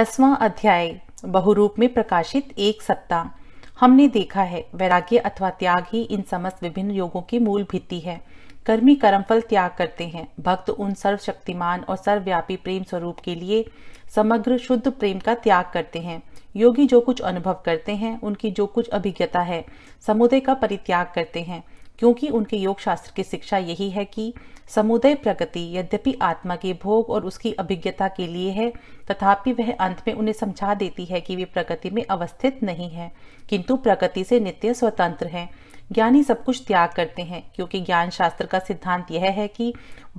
दसवां अध्याय बहुरूप में प्रकाशित एक सत्ता हमने देखा है वैराग्य अथवा त्याग ही इन समस्त विभिन्न योगों की मूल भित्ति है कर्मी कर्मफल त्याग करते हैं भक्त उन सर्वशक्तिमान और सर्वव्यापी प्रेम स्वरूप के लिए समग्र शुद्ध प्रेम का त्याग करते हैं योगी जो कुछ अनुभव करते हैं उनकी जो कुछ अभिज्ञता है समुदाय का परित्याग करते हैं क्योंकि उनके योग शास्त्र की शिक्षा यही है कि समुदय प्रगति यद्यपि आत्मा के भोग और उसकी अभिज्ञता के लिए है तथापि वह अंत में उन्हें समझा देती है कि वे प्रगति में अवस्थित नहीं है किंतु प्रगति से नित्य स्वतंत्र हैं ज्ञानी सब कुछ त्याग करते हैं क्योंकि ज्ञान शास्त्र का सिद्धांत यह है कि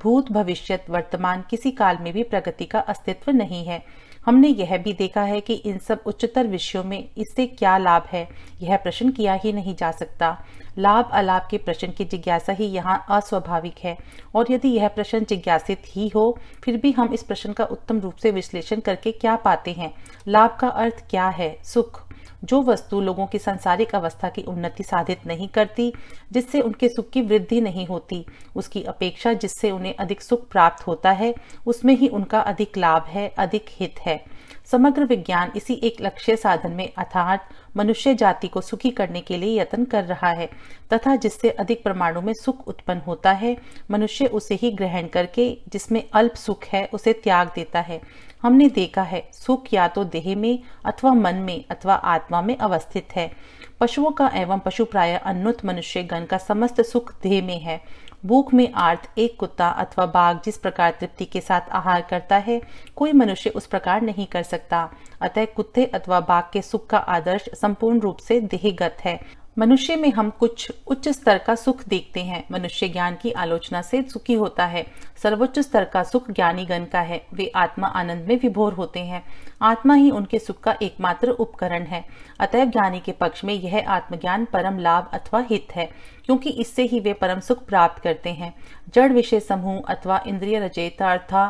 भूत भविष्य वर्तमान किसी काल में भी प्रगति का अस्तित्व नहीं है हमने यह भी देखा है कि इन सब उच्चतर विषयों में इससे क्या लाभ है यह प्रश्न किया ही नहीं जा सकता लाभ अलाभ के प्रश्न की जिज्ञासा ही यहाँ अस्वाभाविक है और यदि यह प्रश्न जिज्ञासित ही हो फिर भी हम इस प्रश्न का उत्तम रूप से विश्लेषण करके क्या पाते हैं लाभ का अर्थ क्या है सुख जो वस्तु लोगों की सांसारिक अवस्था की उन्नति साधित नहीं करती जिससे उनके सुख की वृद्धि नहीं होती उसकी अपेक्षा जिससे उन्हें अधिक सुख प्राप्त होता है उसमें ही उनका अधिक लाभ है अधिक हित है समग्र विज्ञान इसी एक लक्ष्य साधन में अर्थात मनुष्य जाति को सुखी करने के लिए यत्न कर रहा है तथा जिससे अधिक परमाणु में सुख उत्पन्न होता है मनुष्य उसे ही ग्रहण करके जिसमें अल्प सुख है उसे त्याग देता है हमने देखा है सुख या तो देह में अथवा मन में अथवा आत्मा में अवस्थित है पशुओं का एवं पशु प्राय अन्नुत मनुष्य गण का समस्त सुख देह में है भूख में आर्थ एक कुत्ता अथवा बाघ जिस प्रकार तृप्ति के साथ आहार करता है कोई मनुष्य उस प्रकार नहीं कर सकता अतः कुत्ते अथवा बाघ के सुख का आदर्श संपूर्ण रूप से देहगत है मनुष्य में हम कुछ उच्च स्तर का सुख देखते हैं मनुष्य ज्ञान की आलोचना से सुखी होता है सर्वोच्च स्तर का सुख ज्ञानी गण का है वे आत्मा आनंद में विभोर होते हैं आत्मा ही उनके सुख का एकमात्र उपकरण है अतएव ज्ञानी के पक्ष में यह आत्मज्ञान परम लाभ अथवा हित है क्योंकि इससे ही वे परम सुख प्राप्त करते हैं जड़ विषय समूह अथवा इंद्रिय अर्था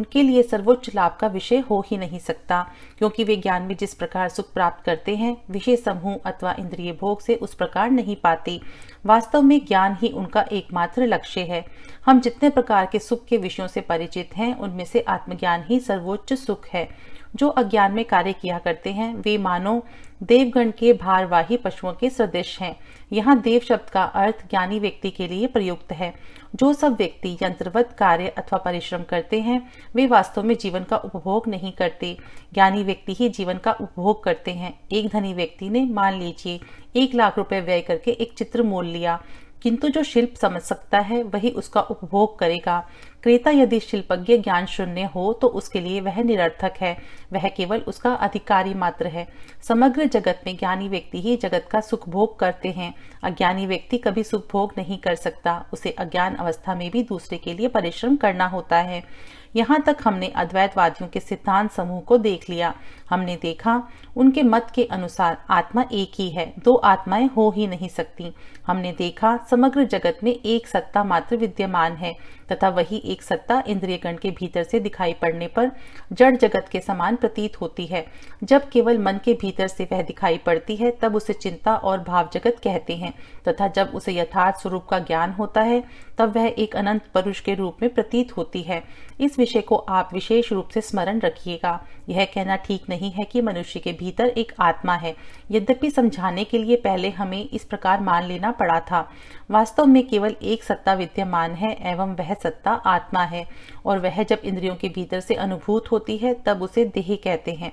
उनके लिए सर्वोच्च लाभ का विषय हो ही नहीं सकता क्योंकि वे ज्ञान में जिस प्रकार सुख प्राप्त करते हैं विषय समूह अथवा इंद्रिय भोग से उस प्रकार नहीं पाते वास्तव में ज्ञान ही उनका एकमात्र लक्ष्य है हम जितने प्रकार के सुख के विषयों से परिचित हैं उनमें से आत्मज्ञान ही सर्वोच्च सुख है जो अज्ञान में कार्य किया करते हैं वे मानो देवगण के भारवाही पशुओं के सदृश हैं यहाँ देव शब्द का अर्थ ज्ञानी व्यक्ति के लिए प्रयुक्त है जो सब व्यक्ति यंत्रवत कार्य अथवा परिश्रम करते हैं वे वास्तव में जीवन का उपभोग नहीं करते ज्ञानी व्यक्ति ही जीवन का उपभोग करते हैं एक धनी व्यक्ति ने मान लीजिए एक लाख रुपए व्यय करके एक चित्र मोल लिया किंतु जो शिल्प समझ सकता है वही उसका उपभोग करेगा क्रेता यदि शिल्पज्ञ ज्ञान शून्य हो तो उसके लिए वह निरर्थक है वह केवल उसका अधिकारी मात्र है समग्र जगत में ज्ञानी व्यक्ति ही जगत का सुख भोग करते हैं अज्ञानी व्यक्ति कभी सुख भोग नहीं कर सकता उसे अज्ञान अवस्था में भी दूसरे के लिए परिश्रम करना होता है यहाँ तक हमने अद्वैतवादियों के सिद्धांत समूह को देख लिया हमने देखा उनके मत के अनुसार आत्मा एक ही है दो आत्माएं हो ही नहीं सकती हमने देखा समग्र जगत में एक सत्ता मात्र विद्यमान है तथा वही एक सत्ता इंद्रियगण के भीतर से दिखाई पड़ने पर जड़ जगत के समान प्रतीत होती है जब केवल मन के भीतर से वह दिखाई पड़ती है तब उसे चिंता और भाव जगत कहते हैं तथा जब उसे यथार्थ स्वरूप का ज्ञान होता है तब वह एक अनंत पुरुष के रूप में प्रतीत होती है इस विषय को आप विशेष रूप से स्मरण रखिएगा यह कहना ठीक नहीं नहीं है कि मनुष्य के भीतर एक आत्मा है यद्यपि समझाने के लिए पहले हमें इस प्रकार मान लेना पड़ा था वास्तव में केवल एक सत्ता विद्यमान है एवं वह सत्ता आत्मा है और वह जब इंद्रियों के भीतर से अनुभूत होती है तब उसे देह कहते हैं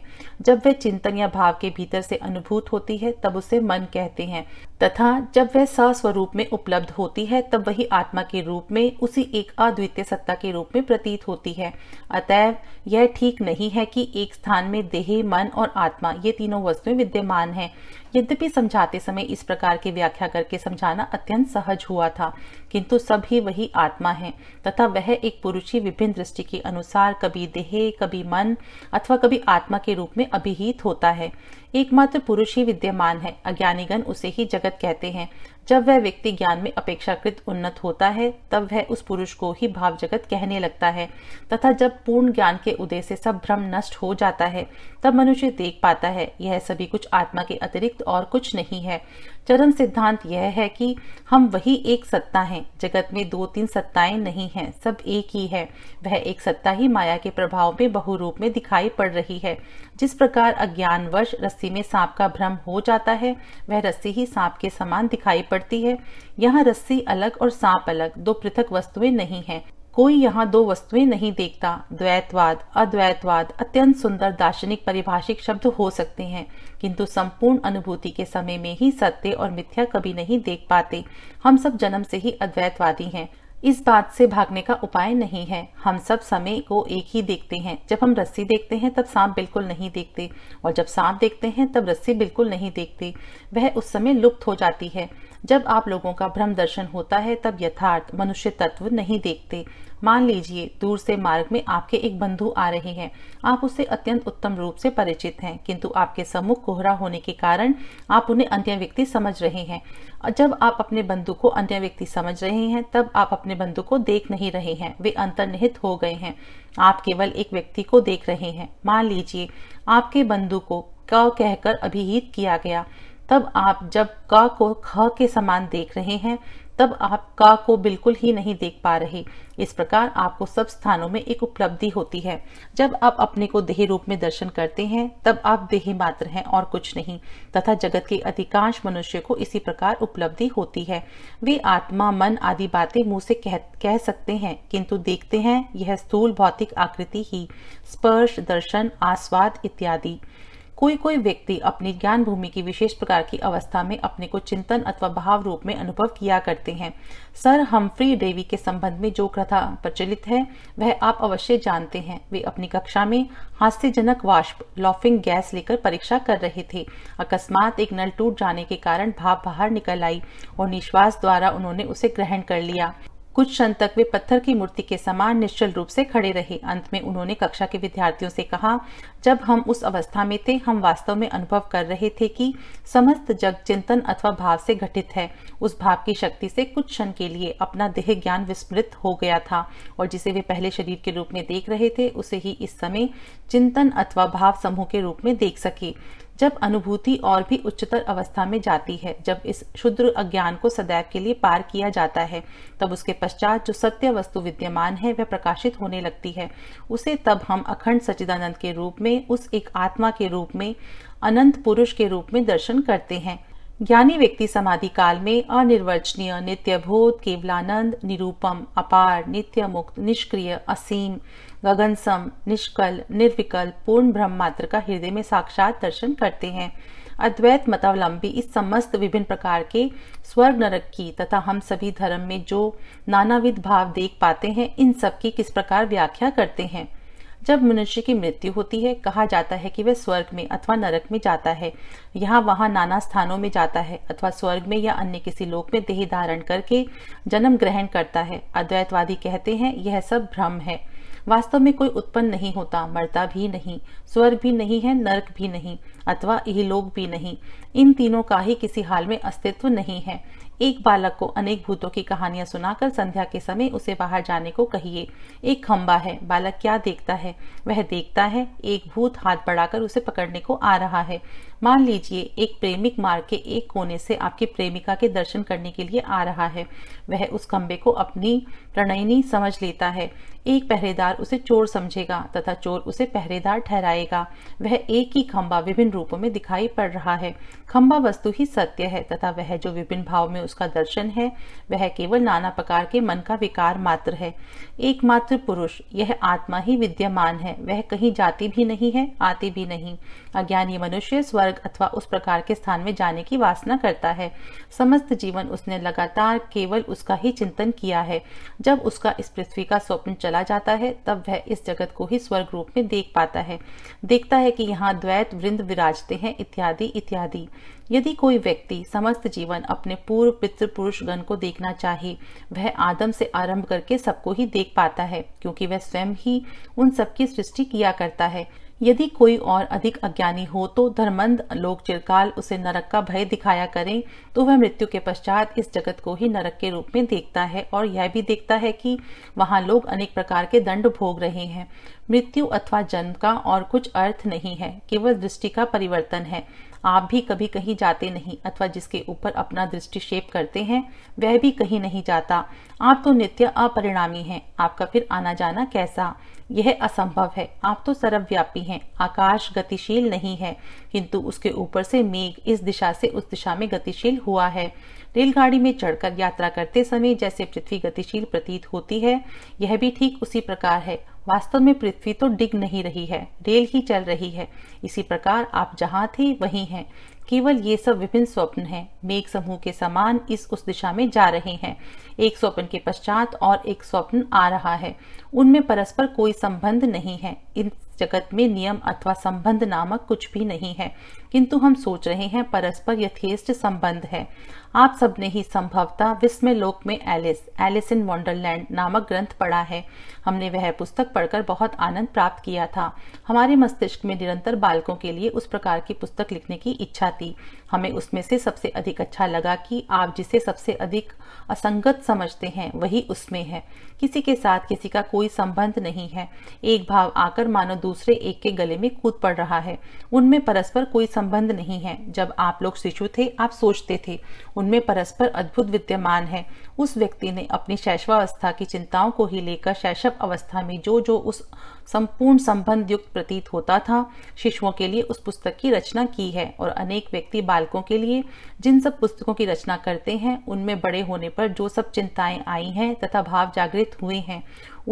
जब वह चिंतन या भाव के भीतर से अनुभूत होती है तब उसे मन कहते हैं तथा जब वह सस्वरूप में उपलब्ध होती है तब वही आत्मा के रूप में उसी एक अद्वितीय सत्ता के रूप में प्रतीत होती है अतएव यह ठीक नहीं है कि एक स्थान में देह मन और आत्मा ये तीनों वस्तुएं विद्यमान हैं यद्यपि समझाते समय इस प्रकार की व्याख्या करके समझाना अत्यंत सहज हुआ था किंतु सभी वही आत्मा है तथा वह एक पुरुष ही विभिन्न दृष्टि के अनुसार कभी देह कभी मन अथवा कभी आत्मा के रूप में अभिहित होता है एकमात्र पुरुष ही विद्यमान है अज्ञानीगण उसे ही जगत कहते हैं जब वह व्यक्ति ज्ञान में अपेक्षाकृत उन्नत होता है तब वह उस पुरुष को ही भाव जगत कहने लगता है तथा जब पूर्ण ज्ञान के उदय से सब भ्रम नष्ट हो जाता है तब मनुष्य देख पाता है यह सभी कुछ आत्मा के अतिरिक्त और कुछ नहीं है चरम सिद्धांत यह है कि हम वही एक सत्ता हैं जगत में दो तीन सत्ताएं नहीं हैं सब एक ही है वह एक सत्ता ही माया के प्रभाव में बहुरूप में दिखाई पड़ रही है जिस प्रकार अज्ञानवश रस्सी में सांप का भ्रम हो जाता है वह रस्सी ही सांप के समान दिखाई पड़ती है यहाँ रस्सी अलग और सांप अलग दो पृथक वस्तुएं नहीं है कोई यहाँ दो वस्तुएं नहीं देखता द्वैतवाद अद्वैतवाद अत्यंत सुंदर दार्शनिक परिभाषिक शब्द हो सकते हैं किंतु संपूर्ण अनुभूति के समय में ही सत्य और मिथ्या कभी नहीं देख पाते हम सब जन्म से ही अद्वैतवादी हैं इस बात से भागने का उपाय नहीं है हम सब समय को एक ही देखते हैं जब हम रस्सी देखते हैं तब सांप बिल्कुल नहीं देखते और जब सांप देखते हैं तब रस्सी बिल्कुल नहीं देखती वह उस समय लुप्त हो जाती है जब आप लोगों का भ्रम दर्शन होता है तब यथार्थ मनुष्य तत्व नहीं देखते मान लीजिए दूर से मार्ग में आपके एक बंधु आ रहे हैं आप उससे अत्यंत उत्तम रूप से परिचित हैं किंतु आपके सम्मुख कोहरा होने के कारण आप उन्हें अन्य व्यक्ति समझ रहे हैं जब आप अपने बंधु को अन्य व्यक्ति समझ रहे हैं तब आप अपने बंधु को देख नहीं रहे हैं वे अंतर्निहित हो गए हैं आप केवल एक व्यक्ति को देख रहे हैं मान लीजिए आपके बंधु को क कहकर अभिहित किया गया तब आप जब क को ख के समान देख रहे हैं तब आप का को बिल्कुल ही नहीं देख पा रहे इस प्रकार आपको सब स्थानों में एक उपलब्धि होती है जब आप अपने को देह रूप में दर्शन करते हैं तब आप देह मात्र हैं और कुछ नहीं तथा जगत के अधिकांश मनुष्य को इसी प्रकार उपलब्धि होती है वे आत्मा मन आदि बातें मुंह से कह, कह सकते हैं किंतु देखते हैं यह स्थूल भौतिक आकृति ही स्पर्श दर्शन आस्वाद इत्यादि कोई कोई व्यक्ति अपनी ज्ञान भूमि की विशेष प्रकार की अवस्था में अपने को चिंतन अथवा भाव रूप में अनुभव किया करते हैं सर हम्फ्री डेवी के संबंध में जो कथा प्रचलित है वह आप अवश्य जानते हैं वे अपनी कक्षा में हास्यजनक वाष्प लॉफिंग गैस लेकर परीक्षा कर रहे थे अकस्मात एक नल टूट जाने के कारण भाप बाहर निकल आई और निश्वास द्वारा उन्होंने उसे ग्रहण कर लिया कुछ क्षण तक वे पत्थर की मूर्ति के समान निश्चल रूप से खड़े रहे अंत में उन्होंने कक्षा के विद्यार्थियों से कहा जब हम उस अवस्था में थे हम वास्तव में अनुभव कर रहे थे कि समस्त जग चिंतन अथवा भाव से घटित है उस भाव की शक्ति से कुछ क्षण के लिए अपना देह ज्ञान विस्मृत हो गया था और जिसे वे पहले शरीर के रूप में देख रहे थे उसे ही इस समय चिंतन अथवा भाव समूह के रूप में देख सके जब अनुभूति और भी उच्चतर अवस्था में जाती है जब इस शुद्र अज्ञान को सदैव के लिए पार किया जाता है तब उसके पश्चात जो सत्य वस्तु विद्यमान है वह प्रकाशित होने लगती है उसे तब हम अखंड सचिदानंद के रूप में उस एक आत्मा के रूप में अनंत पुरुष के रूप में दर्शन करते हैं ज्ञानी व्यक्ति समाधि काल में अनिर्वचनीय नित्य भूत केवलानंद निरूपम अपार नित्य मुक्त निष्क्रिय असीम गगन सम निष्कल निर्विकल पूर्ण ब्रह्म मात्र का हृदय में साक्षात दर्शन करते हैं अद्वैत मतावलंबी इस समस्त विभिन्न प्रकार के स्वर्ग नरक की तथा हम सभी धर्म में जो नानाविध भाव देख पाते हैं इन सब की किस प्रकार व्याख्या करते हैं जब मनुष्य की मृत्यु होती है कहा जाता है कि वह स्वर्ग में अथवा नरक में जाता है यहाँ वहाँ नाना स्थानों में जाता है अथवा स्वर्ग में या अन्य किसी लोक में देह धारण करके जन्म ग्रहण करता है अद्वैतवादी कहते हैं यह सब भ्रम है वास्तव में कोई उत्पन्न नहीं होता मरता भी नहीं स्वर्ग भी नहीं है नरक भी नहीं अथवा लोग भी नहीं इन तीनों का ही किसी हाल में अस्तित्व नहीं है एक बालक को अनेक भूतों की कहानियां सुनाकर संध्या के समय उसे बाहर जाने को कहिए एक खम्बा है बालक क्या देखता है वह देखता है एक भूत हाथ बढ़ाकर उसे पकड़ने को आ रहा है मान लीजिए एक प्रेमिक मार्ग के एक कोने से आपकी प्रेमिका के दर्शन करने के लिए आ रहा है वह उस खंबे को अपनी प्रणयनी समझ लेता है एक पहरेदार उसे चोर समझेगा तथा चोर उसे पहरेदार ठहराएगा वह एक ही खंबा विभिन्न रूपों में दिखाई पड़ रहा है खंबा वस्तु ही सत्य है तथा वह जो विभिन्न भाव में उसका दर्शन है वह केवल नाना प्रकार के मन का विकार मात्र है एकमात्र पुरुष यह आत्मा ही विद्यमान है वह कहीं जाती भी नहीं है आती भी नहीं अज्ञानी मनुष्य स्वर्ग अथवा उस प्रकार के स्थान में जाने की वासना करता है समस्त जीवन उसने लगातार केवल उसका ही चिंतन किया है जब उसका इस पृथ्वी का स्वप्न चला जाता है तब वह इस जगत को ही स्वर्ग रूप में देख पाता है देखता है कि यहाँ द्वैत वृंद विराजते हैं इत्यादि इत्यादि यदि कोई व्यक्ति समस्त जीवन अपने पूर्व पितृपुरुष गण को देखना चाहे वह आदम से आरंभ करके सबको ही देख पाता है क्योंकि वह स्वयं ही उन सबकी सृष्टि किया करता है यदि कोई और अधिक अज्ञानी हो तो धर्मंद लोग चिरकाल उसे नरक का भय दिखाया करें तो वह मृत्यु के पश्चात इस जगत को ही नरक के रूप में देखता है और यह भी देखता है कि वहां लोग अनेक प्रकार के दंड भोग रहे हैं मृत्यु अथवा जन्म का और कुछ अर्थ नहीं है केवल दृष्टि का परिवर्तन है आप भी कभी कहीं जाते नहीं अथवा जिसके ऊपर अपना दृष्टि शेप करते हैं वह भी कहीं नहीं जाता आप तो नित्य अपरिणामी हैं आपका फिर आना जाना कैसा यह असंभव है आप तो सर्वव्यापी हैं आकाश गतिशील नहीं है किंतु उसके ऊपर से मेघ इस दिशा से उस दिशा में गतिशील हुआ है रेलगाड़ी में चढ़कर यात्रा करते समय जैसे पृथ्वी गतिशील प्रतीत होती है यह भी ठीक उसी प्रकार है वास्तव में पृथ्वी तो डिग नहीं रही है रेल ही चल रही है इसी प्रकार आप जहाँ थे वहीं हैं केवल ये सब विभिन्न स्वप्न हैं मेघ समूह के समान इस उस दिशा में जा रहे हैं एक स्वप्न के पश्चात और एक स्वप्न आ रहा है उनमें परस्पर कोई संबंध नहीं है इन जगत में नियम अथवा संबंध नामक कुछ भी नहीं है किंतु हम सोच रहे हैं परस्पर यथेष्ट संबंध है आप सबने ही संभवतः विस्मय लोक में एलिस एलिस इन वंडरलैंड नामक ग्रंथ पढ़ा है हमने वह पुस्तक पढ़कर बहुत आनंद प्राप्त किया था हमारे मस्तिष्क में निरंतर बालकों के लिए उस प्रकार की पुस्तक लिखने की इच्छा थी हमें उसमें से सबसे अधिक अच्छा लगा कि आप जिसे सबसे अधिक असंगत समझते हैं वही उसमें है किसी के साथ किसी का कोई संबंध नहीं है एक भाव आकर मानो दूसरे एक के गले में कूद पड़ रहा है उनमें परस्पर कोई संबंध नहीं है जब आप लोग शिशु थे आप सोचते थे उनमें परस्पर अद्भुत विद्यमान है उस व्यक्ति ने अपनी शैशवावस्था की चिंताओं को ही लेकर शैशव अवस्था में जो जो उस संपूर्ण संबंध युक्त प्रतीत होता था शिशुओं के लिए उस पुस्तक की रचना की है और अनेक व्यक्ति बालकों के लिए जिन सब पुस्तकों की रचना करते हैं उनमें बड़े होने पर जो सब चिंताएं आई हैं तथा भाव जागृत हुए हैं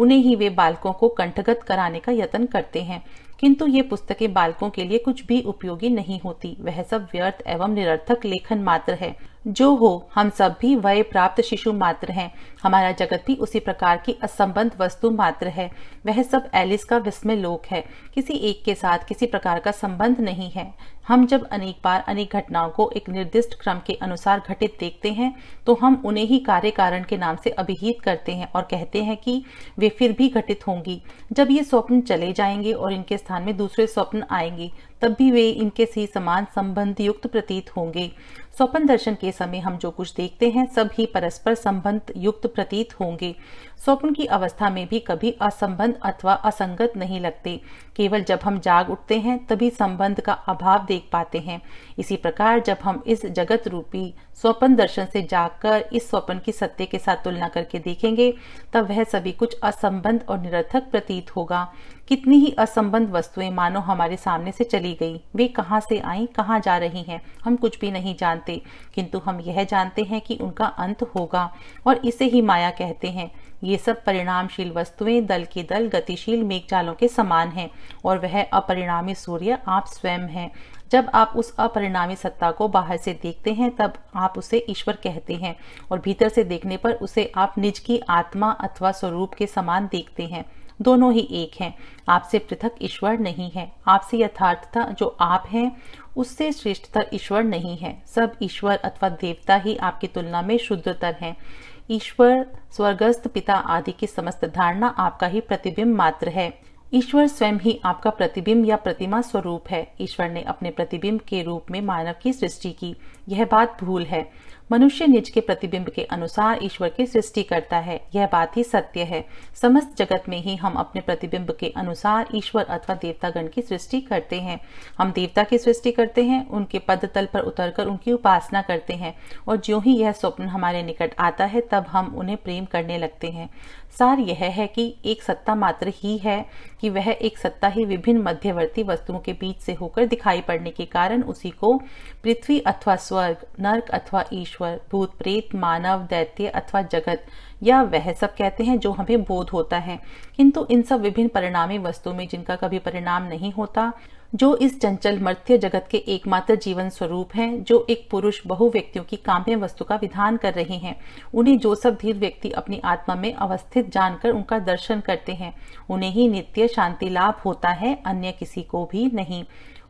उन्हें ही वे बालकों को कंठगत कराने का यत्न करते हैं किंतु ये पुस्तकें बालकों के लिए कुछ भी उपयोगी नहीं होती वह सब व्यर्थ एवं निरर्थक लेखन मात्र है जो हो हम सब भी वय प्राप्त शिशु मात्र हैं हमारा जगत भी उसी प्रकार की असंबंध वस्तु मात्र है वह सब एलिस का विस्मय लोक है किसी एक के साथ किसी प्रकार का संबंध नहीं है हम जब अनेक बार अनेक घटनाओं को एक निर्दिष्ट क्रम के अनुसार घटित देखते हैं तो हम उन्हें ही कार्य कारण के नाम से अभिहित करते हैं और कहते हैं कि वे फिर भी घटित होंगी जब ये स्वप्न चले जाएंगे और इनके स्थान में दूसरे स्वप्न आएंगे तब भी वे इनके से समान संबंध युक्त प्रतीत होंगे स्वप्न दर्शन के समय हम जो कुछ देखते हैं सभी परस्पर संबंध युक्त प्रतीत होंगे स्वप्न की अवस्था में भी कभी असंबंध अथवा असंगत नहीं लगते केवल जब हम जाग उठते हैं तभी संबंध का अभाव देख पाते हैं इसी प्रकार जब हम इस जगत रूपी स्वप्न दर्शन से जागकर इस स्वप्न की सत्य के साथ तुलना करके देखेंगे तब वह सभी कुछ असंबंध और निरर्थक प्रतीत होगा कितनी ही असंबंध वस्तुएं मानो हमारे सामने से चली गई वे कहाँ से आई कहाँ जा रही हैं हम कुछ भी नहीं जानते किंतु हम यह जानते हैं कि उनका अंत होगा और इसे ही माया कहते हैं ये सब परिणामशील वस्तुएं दल के दल गतिशील मेघजालों के समान हैं और वह अपरिणामी सूर्य आप स्वयं हैं जब आप उस अपरिणामी सत्ता को बाहर से देखते हैं तब आप उसे ईश्वर कहते हैं और भीतर से देखने पर उसे आप निज की आत्मा अथवा स्वरूप के समान देखते हैं दोनों ही एक हैं आपसे पृथक ईश्वर नहीं है आपसे यथार्थता जो आप हैं उससे श्रेष्ठता ईश्वर नहीं है सब ईश्वर अथवा देवता ही आपकी तुलना में शुद्धतर हैं ईश्वर स्वर्गस्थ पिता आदि की समस्त धारणा आपका ही प्रतिबिंब मात्र है ईश्वर स्वयं ही आपका प्रतिबिंब या प्रतिमा स्वरूप है ईश्वर ने अपने प्रतिबिंब के रूप में मानव की सृष्टि की यह बात भूल है मनुष्य निज के प्रतिबिंब के अनुसार ईश्वर की सृष्टि करता है यह बात ही सत्य है समस्त जगत में ही हम अपने प्रतिबिंब के अनुसार ईश्वर अथवा देवतागण की सृष्टि करते हैं हम देवता की सृष्टि करते हैं उनके पद तल पर उतरकर उनकी उपासना करते हैं और जो ही यह स्वप्न हमारे निकट आता है तब हम उन्हें प्रेम करने लगते हैं सार यह है कि एक सत्ता मात्र ही है कि वह एक सत्ता ही विभिन्न मध्यवर्ती वस्तुओं के बीच से होकर दिखाई पड़ने के कारण उसी को पृथ्वी अथवा स्वर्ग नर्क अथवा ईश्वर भूत प्रेत मानव दैत्य अथवा जगत या वह सब कहते हैं जो हमें बोध होता है किंतु इन सब विभिन्न परिणामी वस्तुओं में जिनका कभी परिणाम नहीं होता जो इस चंचल मर्थ्य जगत के एकमात्र जीवन स्वरूप हैं जो एक पुरुष बहु व्यक्तियों की काम्य वस्तु का विधान कर रहे हैं उन्हें जो सब धीर व्यक्ति अपनी आत्मा में अवस्थित जानकर उनका दर्शन करते हैं उन्हें ही नित्य शांति लाभ होता है अन्य किसी को भी नहीं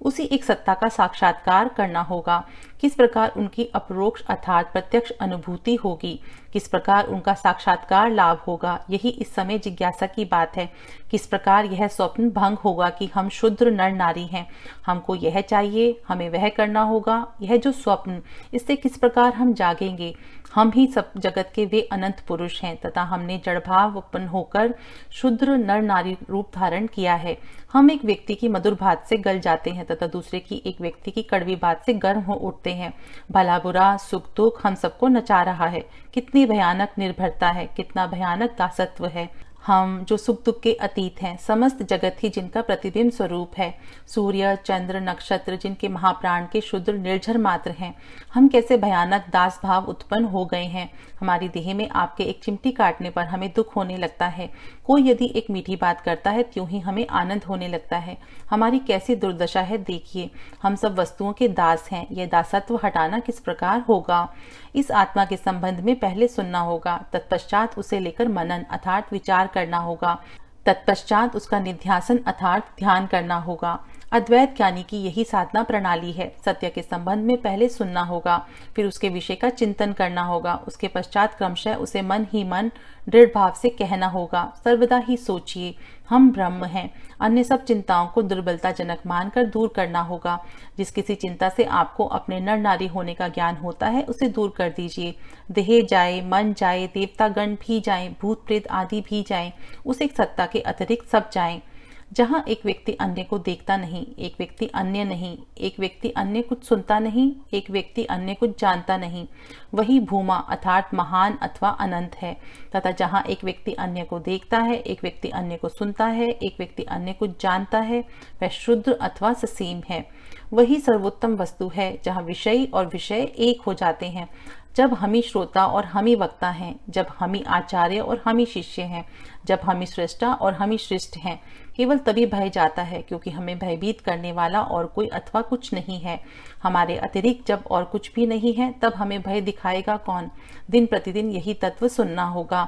उसी एक सत्ता का साक्षात्कार करना होगा किस प्रकार उनकी अपरोक्ष अर्थात प्रत्यक्ष अनुभूति होगी किस प्रकार उनका साक्षात्कार लाभ होगा यही इस समय जिज्ञासा की बात है किस प्रकार यह स्वप्न भंग होगा कि हम शुद्र नर नारी हैं हमको यह चाहिए हमें वह करना होगा यह जो स्वप्न इससे किस प्रकार हम जागेंगे हम ही सब जगत के वे अनंत पुरुष हैं तथा हमने जड़भाव उत्पन्न होकर शुद्र नर नारी रूप धारण किया है हम एक व्यक्ति की मधुर भात से गल जाते हैं तथा दूसरे की एक व्यक्ति की कड़वी बात से गर्म हो उठते रहे हैं भला बुरा सुख दुख हम सबको नचा रहा है कितनी भयानक निर्भरता है कितना भयानक दासत्व है हम जो सुख दुख के अतीत हैं समस्त जगत ही जिनका प्रतिबिंब स्वरूप है सूर्य चंद्र नक्षत्र जिनके महाप्राण के शुद्र निर्झर मात्र हैं हम कैसे भयानक दास भाव उत्पन्न हो गए हैं हमारी देह में आपके एक चिमटी काटने पर हमें दुख होने लगता है कोई यदि एक मीठी बात करता है त्यों ही हमें आनंद होने लगता है हमारी कैसी दुर्दशा है देखिए हम सब वस्तुओं के दास हैं यह दासत्व हटाना किस प्रकार होगा इस आत्मा के संबंध में पहले सुनना होगा तत्पश्चात उसे लेकर मनन अर्थात विचार करना होगा तत्पश्चात उसका निध्यासन अर्थात ध्यान करना होगा अद्वैत ज्ञानी की यही साधना प्रणाली है सत्य के संबंध में पहले सुनना होगा फिर उसके विषय का चिंतन करना होगा उसके पश्चात क्रमशः उसे मन ही मन दृढ़ भाव से कहना होगा सर्वदा ही सोचिए हम ब्रह्म हैं अन्य सब चिंताओं को दुर्बलताजनक मानकर दूर करना होगा जिस किसी चिंता से आपको अपने नर नारी होने का ज्ञान होता है उसे दूर कर दीजिए देह जाए मन जाए देवतागण भी जाए भूत प्रेत आदि भी जाए उस एक सत्ता के अतिरिक्त सब जाए जहां एक व्यक्ति अन्य को देखता नहीं एक व्यक्ति अन्य नहीं एक व्यक्ति अन्य कुछ सुनता नहीं एक व्यक्ति अन्य कुछ जानता नहीं वही भूमा अर्थात महान अथवा अनंत है तथा जहां एक व्यक्ति अन्य को देखता है एक व्यक्ति अन्य को सुनता है एक व्यक्ति अन्य कुछ जानता है वह शुद्ध अथवा ससीम है वही सर्वोत्तम वस्तु है जहाँ विषय और विषय एक हो जाते हैं जब हम ही श्रोता और हम ही वक्ता हैं जब हम ही आचार्य और हम ही शिष्य हैं जब हम ही श्रेष्ठा और हम ही श्रेष्ठ हैं केवल तभी भय जाता है क्योंकि हमें भयभीत करने वाला और कोई अथवा कुछ नहीं है हमारे अतिरिक्त जब और कुछ भी नहीं है तब हमें भय दिखाएगा कौन दिन प्रतिदिन यही तत्व सुनना होगा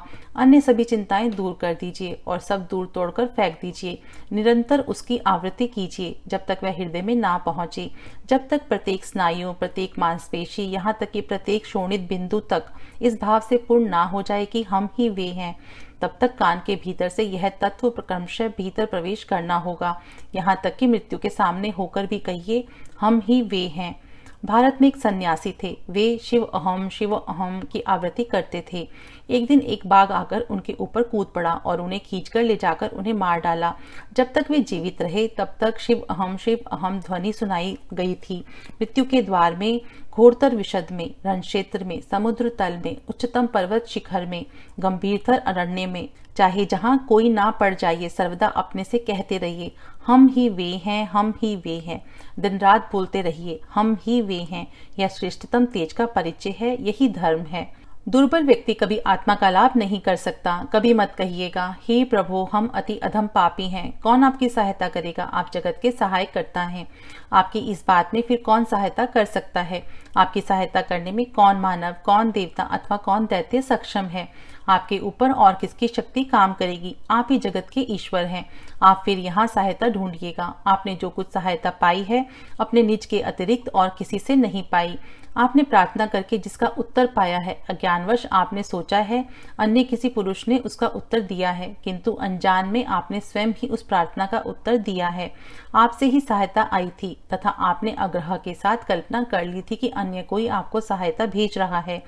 अन्य सभी चिंताएं दूर कर दीजिए और सब दूर तोड़कर फेंक दीजिए निरंतर उसकी आवृत्ति कीजिए जब तक वह हृदय में ना पहुंचे जब तक प्रत्येक स्नायु प्रत्येक मांसपेशी यहाँ तक कि प्रत्येक शोणित बिंदु तक इस भाव से पूर्ण ना हो जाए कि हम ही वे हैं तब तक कान के भीतर से यह तत्व क्रमशः भीतर प्रवेश करना होगा यहाँ तक कि मृत्यु के सामने होकर भी कहिए हम ही वे हैं भारत में एक सन्यासी थे वे शिव अहम शिव अहम की आवृत्ति करते थे एक दिन एक बाघ आकर उनके ऊपर कूद पड़ा और उन्हें खींचकर ले जाकर उन्हें मार डाला जब तक वे जीवित रहे तब तक शिव अहम शिव अहम ध्वनि सुनाई गई थी मृत्यु के द्वार में घोरतर विशद में रण क्षेत्र में समुद्र तल में उच्चतम पर्वत शिखर में गंभीरतर अरण्य में चाहे जहाँ कोई ना पड़ जाइए सर्वदा अपने से कहते रहिए हम ही वे हैं हम ही वे हैं दिन रात बोलते रहिए हम ही वे हैं यह श्रेष्ठतम तेज का परिचय है यही धर्म है दुर्बल व्यक्ति कभी आत्मा का लाभ नहीं कर सकता कभी मत कहिएगा हे प्रभु हम अति अधम पापी हैं कौन आपकी सहायता करेगा आप जगत के सहायक करता है आपकी इस बात में फिर कौन सहायता कर सकता है आपकी सहायता करने में कौन मानव कौन देवता अथवा कौन दैत्य सक्षम है आपके ऊपर और किसकी शक्ति काम करेगी आप ही जगत के ईश्वर हैं आप फिर यहाँ सहायता ढूंढिएगा आपने जो कुछ सहायता पाई है अपने निज के अतिरिक्त और किसी से नहीं पाई आपने प्रार्थना करके जिसका उत्तर पाया है अज्ञानवश आपने सोचा है अन्य किसी पुरुष ने उसका उत्तर दिया है किंतु अनजान में आपने स्वयं ही उस प्रार्थना का उत्तर दिया है आपसे ही सहायता आई थी तथा आपने आग्रह के साथ कल्पना कर ली थी कि अन्य कोई आपको सहायता भेज रहा है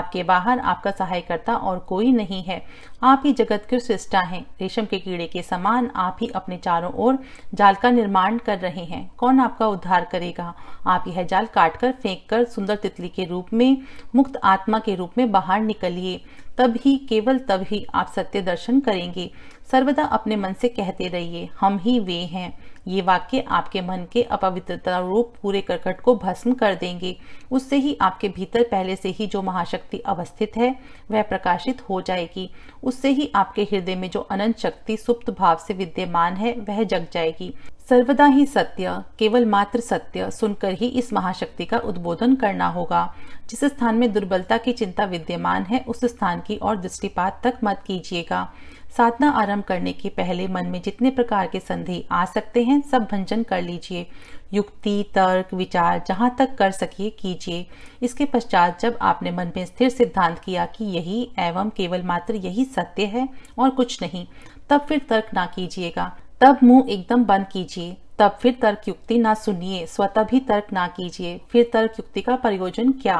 आपके बाहर आपका सहायकर्ता और कोई नहीं है आप ही जगत के सृष्टा हैं रेशम के कीड़े के समान आप ही अपने चारों ओर जाल का निर्माण कर रहे हैं कौन आपका उद्धार करेगा आप यह जाल काट कर फेंक कर सुंदर तितली के रूप में मुक्त आत्मा के रूप में बाहर निकलिए तब ही केवल तब ही आप सत्य दर्शन करेंगे सर्वदा अपने मन से कहते रहिए हम ही वे हैं ये वाक्य आपके मन के अपवित्रता रूप पूरे करकट को भस्म कर देंगे उससे ही आपके भीतर पहले से ही जो महाशक्ति अवस्थित है वह प्रकाशित हो जाएगी उससे ही आपके हृदय में जो अनंत शक्ति सुप्त भाव से विद्यमान है वह जग जाएगी सर्वदा ही सत्य केवल मात्र सत्य सुनकर ही इस महाशक्ति का उद्बोधन करना होगा जिस स्थान में दुर्बलता की चिंता विद्यमान है उस स्थान की और दृष्टिपात तक मत कीजिएगा साधना आरंभ करने के पहले मन में जितने प्रकार के संधि आ सकते हैं सब भंजन कर लीजिए युक्ति तर्क विचार जहाँ तक कर सकिए कीजिए इसके पश्चात जब आपने मन में स्थिर सिद्धांत किया कि यही एवं केवल मात्र यही सत्य है और कुछ नहीं तब फिर तर्क ना कीजिएगा तब मुंह एकदम बंद कीजिए तब फिर तर्क युक्ति ना सुनिए स्वतः भी तर्क ना कीजिए फिर तर्क युक्ति का प्रयोजन क्या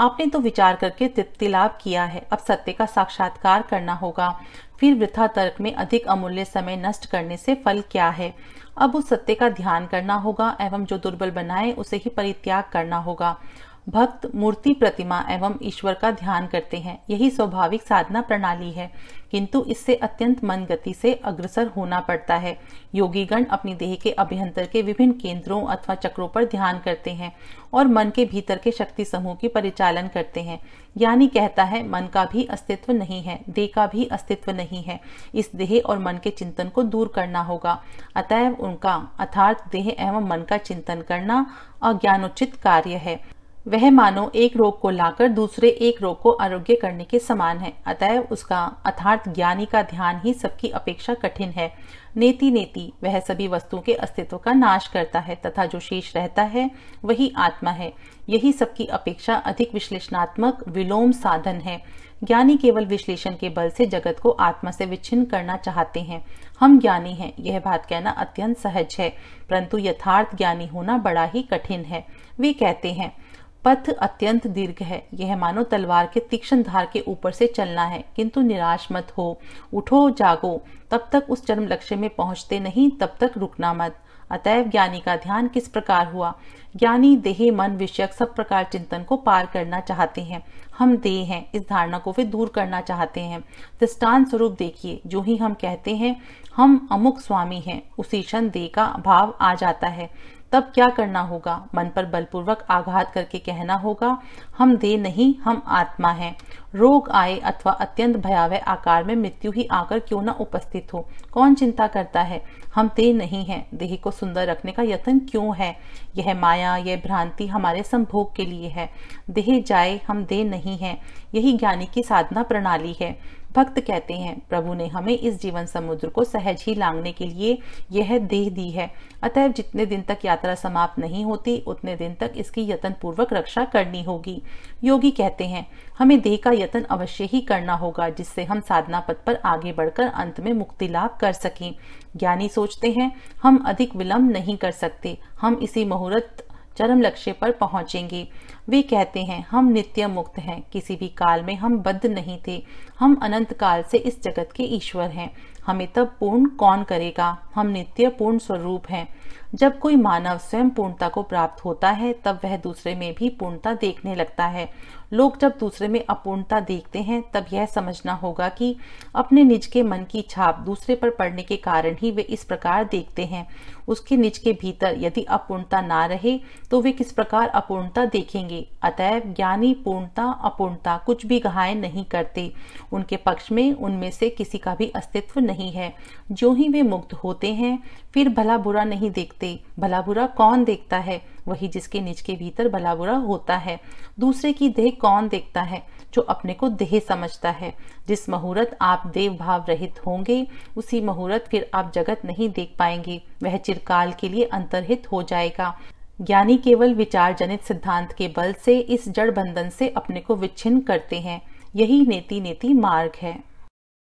आपने तो विचार करके तृप्ति लाभ किया है अब सत्य का साक्षात्कार करना होगा फिर वृथा तर्क में अधिक अमूल्य समय नष्ट करने से फल क्या है अब उस सत्य का ध्यान करना होगा एवं जो दुर्बल बनाए उसे ही परित्याग करना होगा भक्त मूर्ति प्रतिमा एवं ईश्वर का ध्यान करते हैं यही स्वाभाविक साधना प्रणाली है किंतु इससे अत्यंत मन गति से अग्रसर होना पड़ता है योगीगण अपनी देह के अभ्यंतर के विभिन्न केंद्रों अथवा चक्रों पर ध्यान करते हैं और मन के भीतर के शक्ति समूह की परिचालन करते हैं यानी कहता है मन का भी अस्तित्व नहीं है देह का भी अस्तित्व नहीं है इस देह और मन के चिंतन को दूर करना होगा अतएव उनका अर्थात देह एवं मन का चिंतन करना अज्ञानोचित कार्य है वह मानो एक रोग को लाकर दूसरे एक रोग को आरोग्य करने के समान है अतः उसका अर्थात ज्ञानी का ध्यान ही सबकी अपेक्षा कठिन है नेति नेति वह सभी वस्तुओं के अस्तित्व का नाश करता है तथा जो शेष रहता है वही आत्मा है यही सबकी अपेक्षा अधिक विश्लेषणात्मक विलोम साधन है ज्ञानी केवल विश्लेषण के बल से जगत को आत्मा से विच्छिन्न करना चाहते हैं हम ज्ञानी हैं यह बात कहना अत्यंत सहज है परंतु यथार्थ ज्ञानी होना बड़ा ही कठिन है वे कहते हैं पथ अत्यंत दीर्घ है यह मानो तलवार के तीक्ष्ण धार के ऊपर से चलना है किंतु निराश मत हो उठो जागो तब तक उस चरम लक्ष्य में पहुंचते नहीं तब तक रुकना मत अतएव ज्ञानी का ध्यान किस प्रकार हुआ ज्ञानी देह मन विषयक सब प्रकार चिंतन को पार करना चाहते हैं हम देह हैं इस धारणा को वे दूर करना चाहते हैं दृष्टान स्वरूप देखिए जो ही हम कहते हैं हम अमुक स्वामी हैं उसी क्षण देह का भाव आ जाता है तब क्या करना होगा मन पर बलपूर्वक आघात करके कहना होगा हम दे नहीं हम आत्मा हैं रोग आए अथवा अत्यंत भयावह आकार में मृत्यु ही आकर क्यों ना उपस्थित हो कौन चिंता करता है हम दे नहीं हैं देह को सुंदर रखने का यत्न क्यों है यह माया यह भ्रांति हमारे संभोग के लिए है देह जाए हम दे नहीं है यही ज्ञानी की साधना प्रणाली है भक्त कहते हैं प्रभु ने हमें इस जीवन समुद्र को सहज ही लांगने के लिए यह देह दी है अतः जितने दिन तक यात्रा समाप्त नहीं होती उतने दिन तक इसकी यतन पूर्वक रक्षा करनी होगी योगी कहते हैं हमें देह का यत्न अवश्य ही करना होगा जिससे हम साधना पथ पर आगे बढ़कर अंत में मुक्ति लाभ कर सकें ज्ञानी सोचते हैं हम अधिक विलंब नहीं कर सकते हम इसी मुहूर्त चरम लक्ष्य पर पहुंचेंगे वे कहते हैं हम नित्य मुक्त हैं किसी भी काल में हम बद्ध नहीं थे हम अनंत काल से इस जगत के ईश्वर हैं हमें तब पूर्ण कौन करेगा हम नित्य पूर्ण स्वरूप हैं जब कोई मानव स्वयं पूर्णता को प्राप्त होता है तब वह दूसरे में भी पूर्णता देखने लगता है लोग जब दूसरे में अपूर्णता देखते हैं तब यह समझना होगा कि अपने निज के मन की छाप दूसरे पर पड़ने के कारण ही वे इस प्रकार देखते हैं उसके निज के भीतर यदि अपूर्णता ना रहे तो वे किस प्रकार अपूर्णता देखेंगे अतएव ज्ञानी पूर्णता अपूर्णता कुछ भी गहाय नहीं करते उनके पक्ष में उनमें से किसी का भी अस्तित्व नहीं है जो ही वे मुक्त होते हैं फिर भला बुरा नहीं देखते भला बुरा कौन देखता है वही जिसके निज के भीतर भला बुरा होता है दूसरे की देह कौन देखता है जो अपने को देह समझता है जिस मुहूर्त आप देव भाव रहित होंगे उसी मुहूर्त फिर आप जगत नहीं देख पाएंगे वह चिरकाल के लिए अंतरहित हो जाएगा ज्ञानी केवल विचार जनित सिद्धांत के बल से इस जड़ बंधन से अपने को विच्छिन्न करते हैं यही नेति नेति मार्ग है